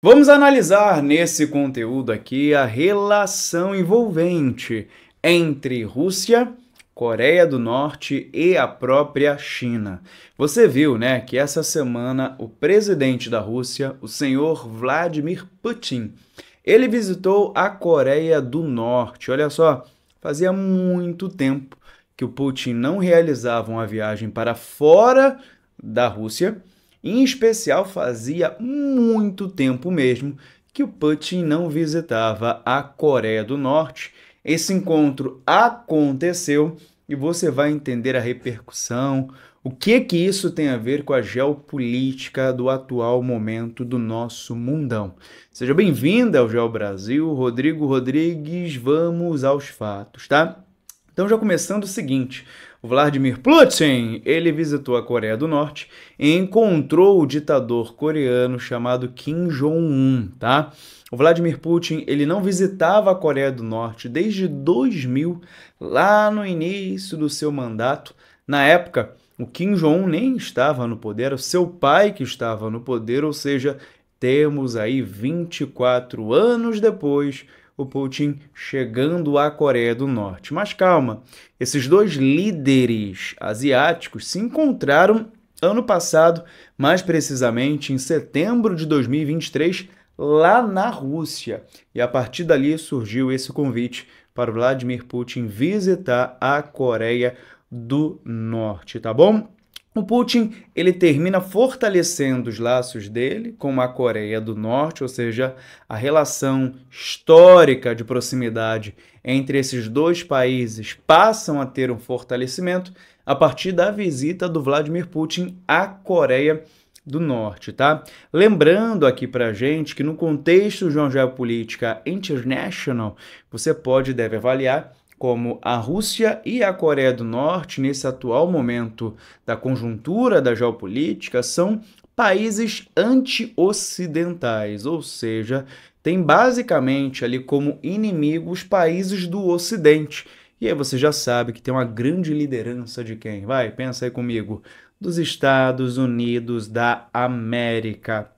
Vamos analisar nesse conteúdo aqui a relação envolvente entre Rússia, Coreia do Norte e a própria China. Você viu, né, que essa semana o presidente da Rússia, o senhor Vladimir Putin, ele visitou a Coreia do Norte. Olha só, fazia muito tempo que o Putin não realizava uma viagem para fora da Rússia em especial, fazia muito tempo mesmo que o Putin não visitava a Coreia do Norte. Esse encontro aconteceu e você vai entender a repercussão, o que que isso tem a ver com a geopolítica do atual momento do nosso mundão. Seja bem vindo ao Geo Brasil, Rodrigo Rodrigues, vamos aos fatos, tá? Então já começando o seguinte, o Vladimir Putin, ele visitou a Coreia do Norte e encontrou o ditador coreano chamado Kim Jong-un, tá? O Vladimir Putin, ele não visitava a Coreia do Norte desde 2000, lá no início do seu mandato. Na época, o Kim Jong-un nem estava no poder, era o seu pai que estava no poder, ou seja, temos aí 24 anos depois o Putin chegando à Coreia do Norte. Mas calma, esses dois líderes asiáticos se encontraram ano passado, mais precisamente em setembro de 2023, lá na Rússia. E a partir dali surgiu esse convite para Vladimir Putin visitar a Coreia do Norte, tá bom? O Putin ele termina fortalecendo os laços dele com a Coreia do Norte, ou seja, a relação histórica de proximidade entre esses dois países passam a ter um fortalecimento a partir da visita do Vladimir Putin à Coreia do Norte, tá? Lembrando aqui pra gente que no contexto de uma geopolítica international, você pode e deve avaliar como a Rússia e a Coreia do Norte, nesse atual momento da conjuntura da geopolítica, são países anti-ocidentais, ou seja, tem basicamente ali como inimigos países do Ocidente. E aí você já sabe que tem uma grande liderança de quem? Vai, pensa aí comigo. Dos Estados Unidos da América.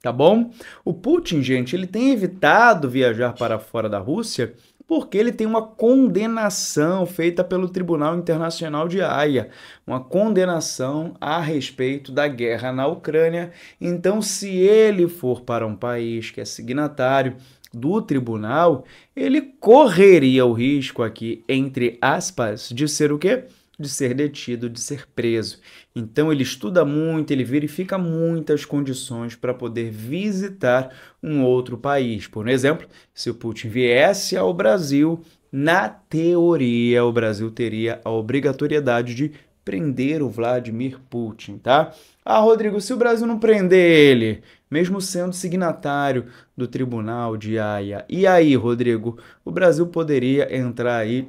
Tá bom? O Putin, gente, ele tem evitado viajar para fora da Rússia porque ele tem uma condenação feita pelo Tribunal Internacional de Haia, uma condenação a respeito da guerra na Ucrânia. Então, se ele for para um país que é signatário do tribunal, ele correria o risco aqui, entre aspas, de ser o quê? de ser detido, de ser preso. Então ele estuda muito, ele verifica muitas condições para poder visitar um outro país. Por exemplo, se o Putin viesse ao Brasil, na teoria o Brasil teria a obrigatoriedade de prender o Vladimir Putin, tá? Ah, Rodrigo, se o Brasil não prender ele, mesmo sendo signatário do Tribunal de Haia, e aí, Rodrigo, o Brasil poderia entrar aí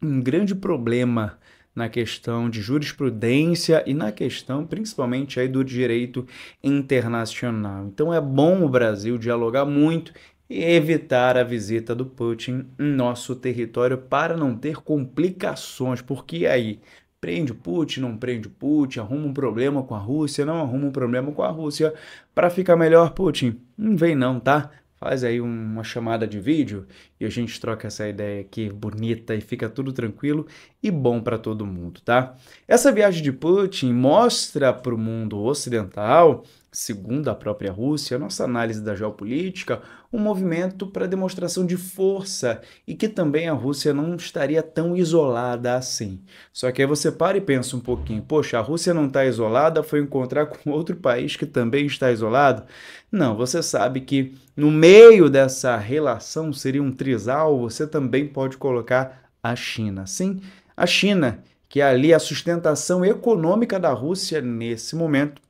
um grande problema na questão de jurisprudência e na questão principalmente aí do direito internacional. Então é bom o Brasil dialogar muito e evitar a visita do Putin em nosso território para não ter complicações, porque aí prende o Putin, não prende o Putin, arruma um problema com a Rússia, não arruma um problema com a Rússia, para ficar melhor, Putin, não vem não, tá? faz aí uma chamada de vídeo e a gente troca essa ideia aqui bonita e fica tudo tranquilo e bom para todo mundo, tá? Essa viagem de Putin mostra para o mundo ocidental segundo a própria Rússia, a nossa análise da geopolítica, um movimento para demonstração de força e que também a Rússia não estaria tão isolada assim. Só que aí você para e pensa um pouquinho: poxa, a Rússia não está isolada, foi encontrar com outro país que também está isolado? Não, você sabe que no meio dessa relação seria um trisal, você também pode colocar a China. Sim, a China, que é ali a sustentação econômica da Rússia nesse momento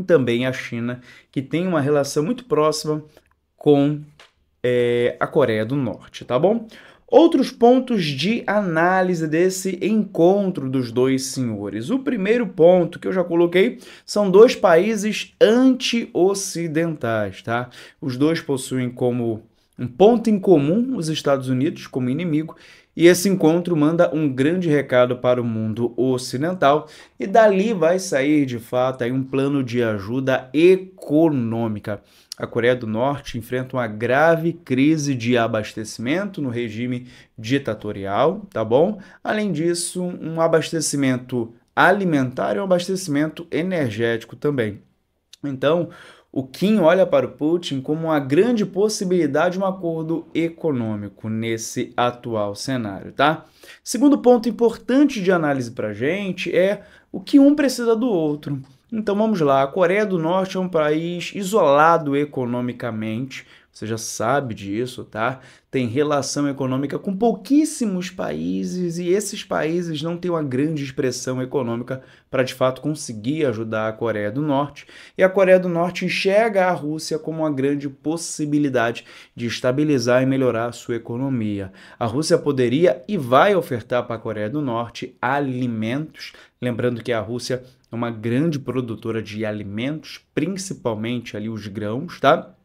e também a China, que tem uma relação muito próxima com é, a Coreia do Norte, tá bom? Outros pontos de análise desse encontro dos dois senhores. O primeiro ponto que eu já coloquei são dois países anti-ocidentais, tá? Os dois possuem como um ponto em comum os Estados Unidos como inimigo, e esse encontro manda um grande recado para o mundo ocidental, e dali vai sair de fato um plano de ajuda econômica. A Coreia do Norte enfrenta uma grave crise de abastecimento no regime ditatorial, tá bom? Além disso, um abastecimento alimentar e um abastecimento energético também. Então, o Kim olha para o Putin como uma grande possibilidade de um acordo econômico nesse atual cenário, tá? Segundo ponto importante de análise para a gente é o que um precisa do outro. Então vamos lá, a Coreia do Norte é um país isolado economicamente, você já sabe disso, tá? Tem relação econômica com pouquíssimos países e esses países não têm uma grande expressão econômica para de fato conseguir ajudar a Coreia do Norte. E a Coreia do Norte enxerga a Rússia como uma grande possibilidade de estabilizar e melhorar a sua economia. A Rússia poderia e vai ofertar para a Coreia do Norte alimentos, lembrando que a Rússia é uma grande produtora de alimentos, principalmente ali os grãos, tá?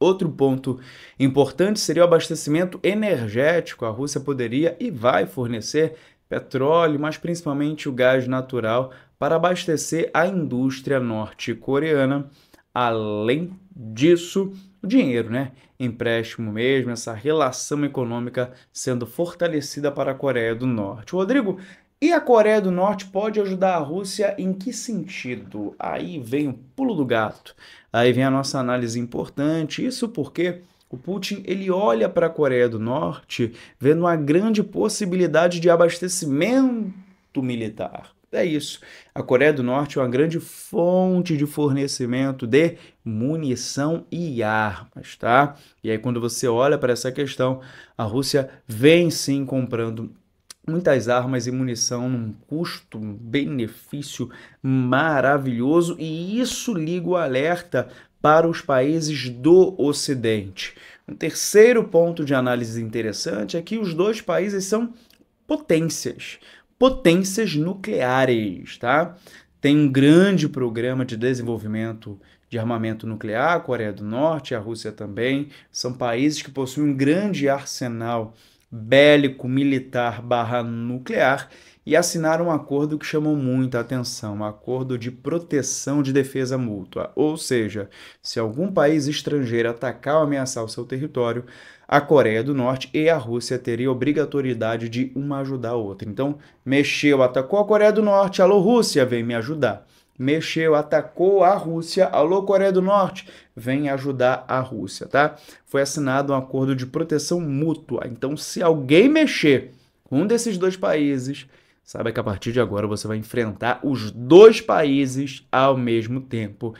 Outro ponto importante seria o abastecimento energético. A Rússia poderia e vai fornecer petróleo, mas principalmente o gás natural para abastecer a indústria norte-coreana. Além disso, o dinheiro, né? Empréstimo mesmo, essa relação econômica sendo fortalecida para a Coreia do Norte. Rodrigo, e a Coreia do Norte pode ajudar a Rússia em que sentido? Aí vem o pulo do gato. Aí vem a nossa análise importante. Isso porque o Putin ele olha para a Coreia do Norte vendo uma grande possibilidade de abastecimento militar. É isso. A Coreia do Norte é uma grande fonte de fornecimento de munição e armas, tá? E aí, quando você olha para essa questão, a Rússia vem sim comprando muitas armas e munição num custo-benefício maravilhoso, e isso liga o alerta para os países do Ocidente. Um terceiro ponto de análise interessante é que os dois países são potências, potências nucleares, tá? Tem um grande programa de desenvolvimento de armamento nuclear, a Coreia do Norte, a Rússia também, são países que possuem um grande arsenal bélico, militar barra nuclear e assinaram um acordo que chamou muita atenção, um acordo de proteção de defesa mútua. Ou seja, se algum país estrangeiro atacar ou ameaçar o seu território, a Coreia do Norte e a Rússia teriam obrigatoriedade de uma ajudar a outra. Então, mexeu, atacou a Coreia do Norte, alô Rússia, vem me ajudar mexeu, atacou a Rússia, alô Coreia do Norte, vem ajudar a Rússia, tá? Foi assinado um acordo de proteção mútua. Então, se alguém mexer com um desses dois países, saiba que a partir de agora você vai enfrentar os dois países ao mesmo tempo.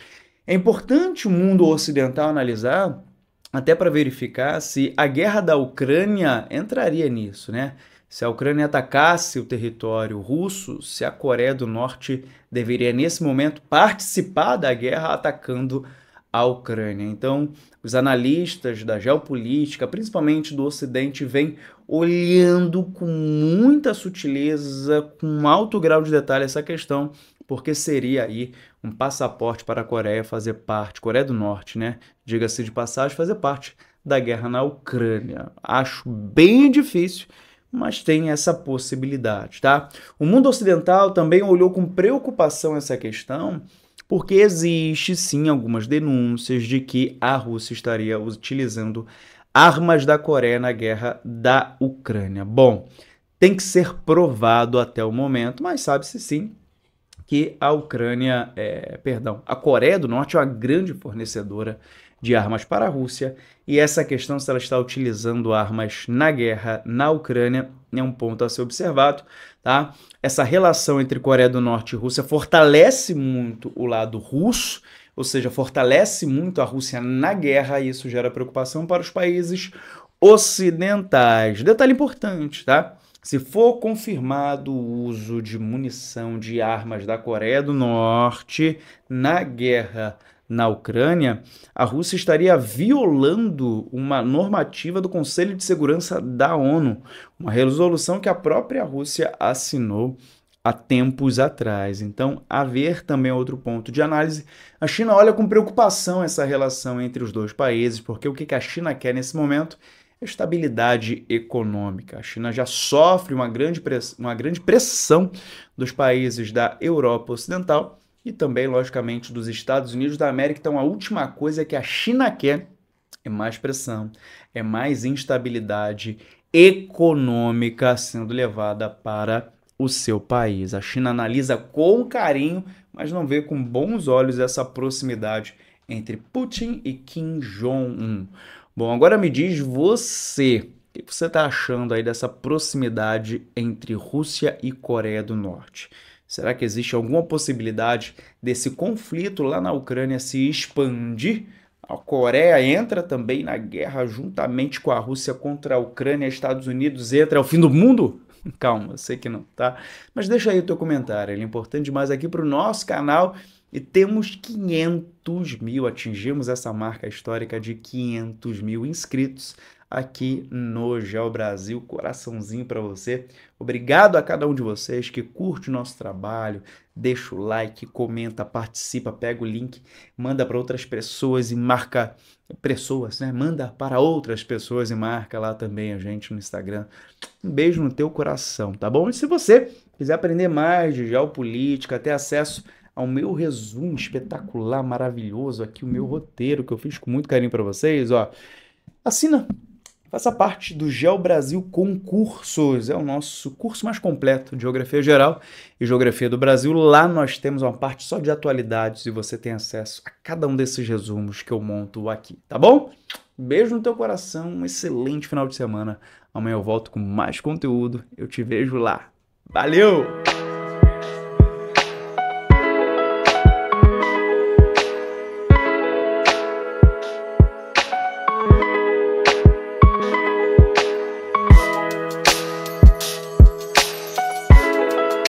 É importante o mundo ocidental analisar até para verificar se a guerra da Ucrânia entraria nisso, né? Se a Ucrânia atacasse o território russo, se a Coreia do Norte deveria, nesse momento, participar da guerra atacando a Ucrânia. Então, os analistas da geopolítica, principalmente do Ocidente, vêm olhando com muita sutileza, com alto grau de detalhe essa questão, porque seria aí um passaporte para a Coreia fazer parte, Coreia do Norte, né? Diga-se de passagem, fazer parte da guerra na Ucrânia. Acho bem difícil mas tem essa possibilidade, tá? O mundo ocidental também olhou com preocupação essa questão, porque existe sim algumas denúncias de que a Rússia estaria utilizando armas da Coreia na guerra da Ucrânia. Bom, tem que ser provado até o momento, mas sabe-se sim que a Ucrânia, é, perdão, a Coreia do Norte é uma grande fornecedora de armas para a Rússia e essa questão se ela está utilizando armas na guerra na Ucrânia é um ponto a ser observado, tá? Essa relação entre Coreia do Norte e Rússia fortalece muito o lado russo, ou seja, fortalece muito a Rússia na guerra e isso gera preocupação para os países ocidentais. Detalhe importante, tá? Se for confirmado o uso de munição de armas da Coreia do Norte na guerra na Ucrânia, a Rússia estaria violando uma normativa do Conselho de Segurança da ONU, uma resolução que a própria Rússia assinou há tempos atrás. Então, haver também é outro ponto de análise. A China olha com preocupação essa relação entre os dois países, porque o que a China quer nesse momento estabilidade econômica. A China já sofre uma grande, uma grande pressão dos países da Europa Ocidental e também, logicamente, dos Estados Unidos da América. Então, a última coisa que a China quer é mais pressão, é mais instabilidade econômica sendo levada para o seu país. A China analisa com carinho, mas não vê com bons olhos essa proximidade entre Putin e Kim Jong-un. Bom, agora me diz você, o que você está achando aí dessa proximidade entre Rússia e Coreia do Norte? Será que existe alguma possibilidade desse conflito lá na Ucrânia se expandir? A Coreia entra também na guerra juntamente com a Rússia contra a Ucrânia, Estados Unidos entra, é o fim do mundo? Calma, eu sei que não, tá? Mas deixa aí o teu comentário, ele é importante demais aqui para o nosso canal e temos 500 mil, atingimos essa marca histórica de 500 mil inscritos aqui no Geo Brasil. Coraçãozinho para você. Obrigado a cada um de vocês que curte o nosso trabalho, deixa o like, comenta, participa, pega o link, manda para outras pessoas e marca pessoas, né? Manda para outras pessoas e marca lá também a gente no Instagram. Um beijo no teu coração, tá bom? E se você quiser aprender mais de geopolítica, ter acesso ao meu resumo espetacular, maravilhoso aqui, o meu roteiro que eu fiz com muito carinho para vocês, ó. Assina, faça parte do Geo Brasil Concursos, é o nosso curso mais completo de Geografia Geral e Geografia do Brasil. Lá nós temos uma parte só de atualidades e você tem acesso a cada um desses resumos que eu monto aqui, tá bom? Beijo no teu coração, um excelente final de semana. Amanhã eu volto com mais conteúdo. Eu te vejo lá. Valeu!